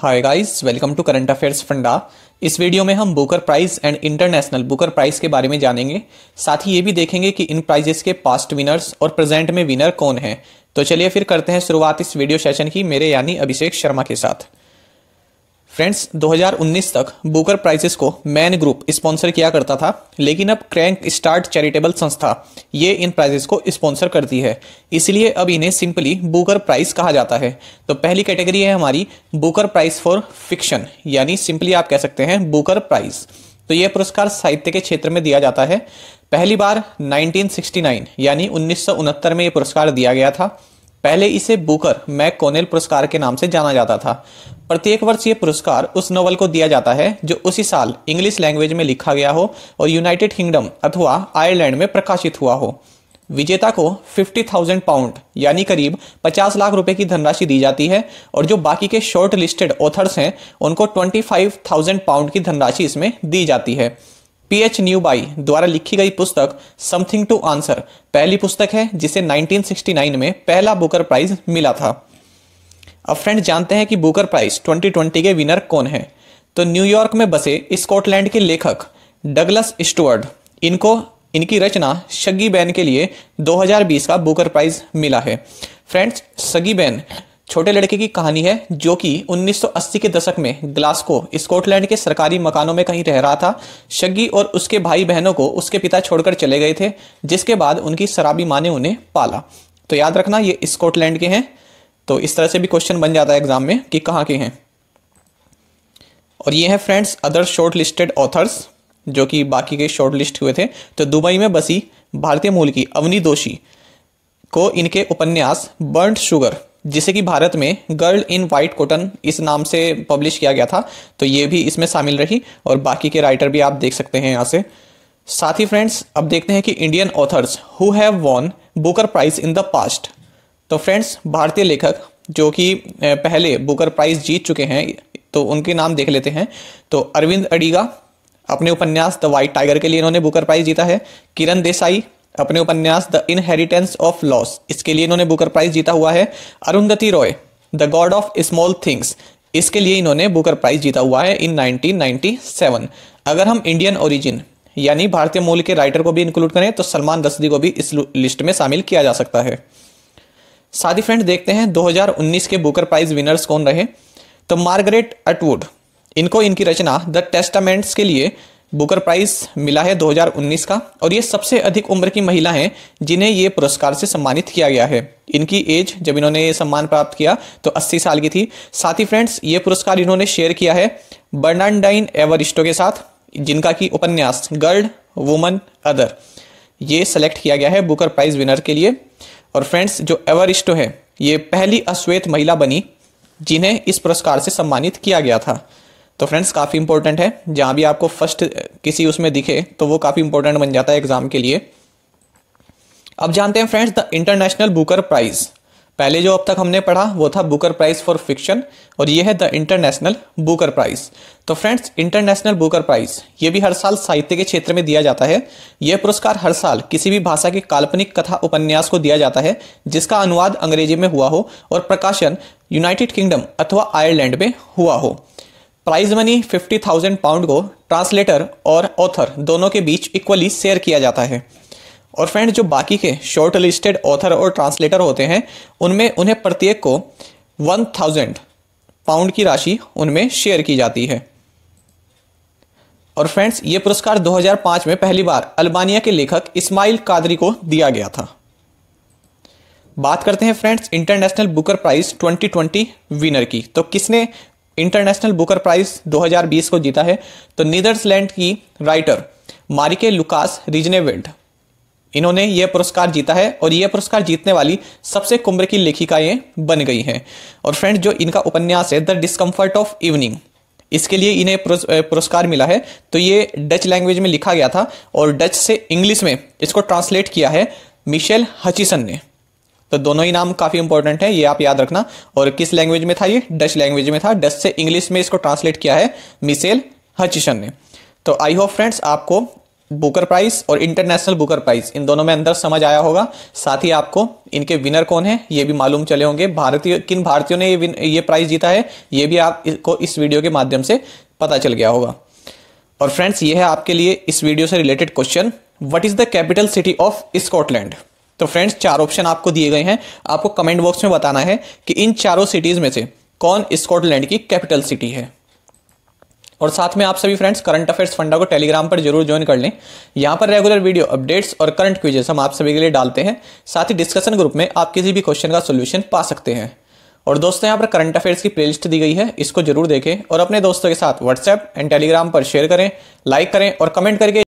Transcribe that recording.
hi guys welcome to current affairs funda इस video में हम Booker prize and international Booker prize के बारे में जानेंगे साथ ही ये भी देखेंगे कि इन प्राइजेस के पास्ट विनर्स और प्रेजेंट में विनर कौन हैं तो चलिए फिर करते हैं शुरुआत इस वीडियो सेशन की मेरे यानी अभिषेक शर्मा के साथ फ्रेंड्स 2019 तक बुकर प्राइजेस को मैन ग्रुप स्पॉन्सर किया करता था लेकिन अब क्रैंक स्टार्ट चैरिटेबल संस्था ये इन प्राइजेस को स्पॉन्सर करती है इसलिए अब इन्हें सिंपली बुकर प्राइज कहा जाता है तो पहली कैटेगरी है हमारी बुकर प्राइज फॉर फिक्शन यानी सिंपली आप कह सकते हैं बुकर प्राइज तो यह पुरस्कार साहित्य के क्षेत्र में दिया जाता है पहली बार 1969 यानी उन्नीस में यह पुरस्कार दिया गया था पहले इसे बुकर मैक कोनेल पुरस्कार के नाम से जाना जाता था प्रत्येक वर्ष ये पुरस्कार उस नोवेल को दिया जाता है जो उसी साल इंग्लिश लैंग्वेज में लिखा गया हो और यूनाइटेड किंगडम अथवा आयरलैंड में प्रकाशित हुआ हो विजेता को फिफ्टी थाउजेंड पाउंड यानी करीब पचास लाख रुपए की धनराशि दी जाती है और जो बाकी के शॉर्ट लिस्टेड ऑथर्स हैं उनको ट्वेंटी फाइव थाउजेंड पाउंड की धनराशि इसमें दी जाती है पी एच न्यूबाई द्वारा लिखी गई पुस्तक समथिंग टू आंसर पहली पुस्तक है जिसे 1969 में पहला बुकर प्राइज मिला था अब फ्रेंड जानते हैं कि बुकर प्राइज 2020 के विनर कौन है तो न्यूयॉर्क में बसे स्कॉटलैंड के लेखक डगलस स्टुअर्ड इनको इनकी रचना शगी बैन के लिए 2020 का बुकर प्राइज मिला है फ्रेंड्स सगी बैन छोटे लड़के की कहानी है जो कि 1980 के दशक में ग्लास्को स्कॉटलैंड के सरकारी मकानों में कहीं रह रहा था शग्गी और उसके भाई बहनों को उसके पिता छोड़कर चले गए थे जिसके बाद उनकी शराबी माँ ने उन्हें पाला तो याद रखना ये स्कॉटलैंड के हैं तो इस तरह से भी क्वेश्चन बन जाता है एग्जाम में कि कहाँ के हैं और ये हैं friends other shortlisted authors जो कि बाकी के शॉर्ट लिस्ट हुए थे तो दुबई में बसी भारतीय मूल की अवनी दोषी को इनके उपन्यास बर्न्ड शुगर जिसे कि भारत में गर्ल इन वाइट कॉटन इस नाम से पब्लिश किया गया था तो ये भी इसमें शामिल रही और बाकी के राइटर भी आप देख सकते हैं यहाँ से साथ ही फ्रेंड्स अब देखते हैं कि Indian authors who have won Booker prize in the past तो फ्रेंड्स भारतीय लेखक जो कि पहले बुकर प्राइज जीत चुके हैं तो उनके नाम देख लेते हैं तो अरविंद अडीगा अपने उपन्यास द वाइट टाइगर के लिए इन्होंने बुकर प्राइज जीता है किरण देसाई अपने उपन्यास द इनहेरिटेंस ऑफ लॉस इसके लिए इन्होंने बुकर प्राइज जीता हुआ है Arundhati Roy the God of Small Things इसके लिए इन्होंने बुकर प्राइज जीता हुआ है इन 1997 अगर हम इंडियन ओरिजिन यानी भारतीय मूल के राइटर को भी इंक्लूड करें तो सलमान रसदी को भी इस लिस्ट में शामिल किया जा सकता है साथ फ्रेंड देखते हैं 2019 के बुकर प्राइज विनर्स कौन रहे तो मार्गरेट अटवुड इनको इनकी रचना द टेस्टामेंट्स के लिए बुकर प्राइज मिला है 2019 का और ये सबसे अधिक उम्र की महिला हैं जिन्हें ये पुरस्कार से सम्मानित किया गया है इनकी एज जब इन्होंने ये सम्मान प्राप्त किया तो 80 साल की थी साथ ही फ्रेंड्स ये पुरस्कार इन्होंने शेयर किया है बर्नाडाइन एवरिस्टो के साथ जिनका की उपन्यास गर्ल वुमन अदर ये सेलेक्ट किया गया है बुकर प्राइज विनर के लिए और फ्रेंड्स जो एवरिस्टो है ये पहली अश्वेत महिला बनी जिन्हें इस पुरस्कार से सम्मानित किया गया था तो फ्रेंड्स काफ़ी इंपॉर्टेंट है जहाँ भी आपको फर्स्ट किसी उसमें दिखे तो वो काफ़ी इंपॉर्टेंट बन जाता है एग्ज़ाम के लिए अब जानते हैं friends the International Booker prize पहले जो अब तक हमने पढ़ा वो था बुकर प्राइज़ फॉर फिक्शन और ये है द इंटरनेशनल बुकर प्राइज़ तो फ्रेंड्स इंटरनेशनल बुकर प्राइज़ ये भी हर साल साहित्य के क्षेत्र में दिया जाता है यह पुरस्कार हर साल किसी भी भाषा के काल्पनिक कथा उपन्यास को दिया जाता है जिसका अनुवाद अंग्रेजी में हुआ हो और प्रकाशन यूनाइटेड किंगडम अथवा आयरलैंड में हुआ हो prize money fifty thousand pound को ट्रांसलेटर और ऑथर दोनों के बीच इक्वली शेयर किया जाता है और फ्रेंड जो बाकी के शॉर्ट लिस्टेड ऑथर और ट्रांसलेटर होते हैं उनमें उन्हें प्रत्येक को वन थाउजेंड पाउंड की राशि उनमें शेयर की जाती है और फ्रेंड्स ये पुरस्कार 2005 में पहली बार अल्बानिया के लेखक इस्माइल कादरी को दिया गया था बात करते हैं friends International Booker prize 2020 winner की तो किसने इंटरनेशनल बुकर प्राइज 2020 को जीता है तो नीदरलैंड की राइटर मारिके लुकास रिजनेवेल्ड इन्होंने यह पुरस्कार जीता है और यह पुरस्कार जीतने वाली सबसे कुम्र की लेखिका ये बन गई हैं और फ्रेंड जो इनका उपन्यास है द डिस्कम्फर्ट ऑफ इवनिंग इसके लिए इन्हें पुरस्कार मिला है तो ये डच लैंग्वेज में लिखा गया था और डच से इंग्लिश में इसको ट्रांसलेट किया है मिशेल हचिसन ने तो दोनों ही नाम काफ़ी इंपॉर्टेंट है ये आप याद रखना और किस लैंग्वेज में था ये डच लैंग्वेज में था डच से इंग्लिश में इसको ट्रांसलेट किया है मिसेल हचिशन ने तो आई होप फ्रेंड्स आपको बुकर प्राइस और इंटरनेशनल बुकर प्राइस इन दोनों में अंदर समझ आया होगा साथ ही आपको इनके विनर कौन है ये भी मालूम चले होंगे भारतीय किन भारतीयों ने ये ये प्राइस जीता है ये भी आपको इस वीडियो के माध्यम से पता चल गया होगा और फ्रेंड्स ये है आपके लिए इस वीडियो से related question what is the capital city of Scotland तो फ्रेंड्स चार ऑप्शन आपको दिए गए हैं आपको कमेंट बॉक्स में बताना है कि इन चारों सिटीज़ में से कौन स्कॉटलैंड की कैपिटल सिटी है और साथ में आप सभी फ्रेंड्स करंट अफेयर्स फंडा को टेलीग्राम पर जरूर ज्वाइन कर लें यहाँ पर रेगुलर वीडियो अपडेट्स और करंट क्विजेस हम आप सभी के लिए डालते हैं साथ ही डिस्कशन ग्रुप में आप किसी भी क्वेश्चन का सोल्यूशन पा सकते हैं और दोस्तों यहाँ पर करंट अफेयर्स की प्लेलिस्ट दी गई है इसको जरूर देखें और अपने दोस्तों के साथ व्हाट्सएप एंड टेलीग्राम पर शेयर करें लाइक करें और कमेंट करके